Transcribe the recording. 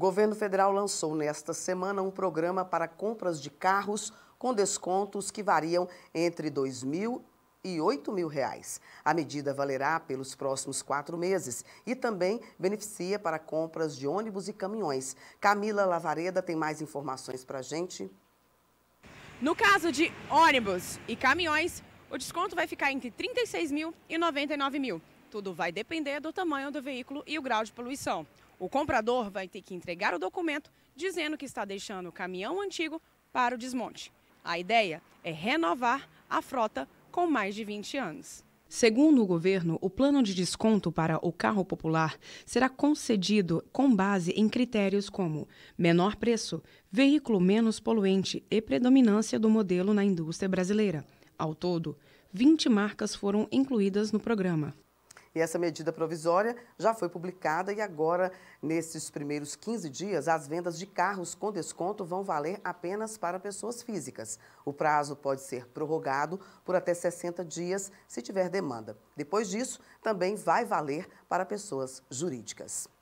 O governo federal lançou nesta semana um programa para compras de carros com descontos que variam entre R$ 2 mil e R$ 8 mil. Reais. A medida valerá pelos próximos quatro meses e também beneficia para compras de ônibus e caminhões. Camila Lavareda tem mais informações para a gente. No caso de ônibus e caminhões, o desconto vai ficar entre R$ 36 mil e R$ 99 mil. Tudo vai depender do tamanho do veículo e o grau de poluição. O comprador vai ter que entregar o documento dizendo que está deixando o caminhão antigo para o desmonte. A ideia é renovar a frota com mais de 20 anos. Segundo o governo, o plano de desconto para o carro popular será concedido com base em critérios como menor preço, veículo menos poluente e predominância do modelo na indústria brasileira. Ao todo, 20 marcas foram incluídas no programa. E essa medida provisória já foi publicada e agora, nesses primeiros 15 dias, as vendas de carros com desconto vão valer apenas para pessoas físicas. O prazo pode ser prorrogado por até 60 dias, se tiver demanda. Depois disso, também vai valer para pessoas jurídicas.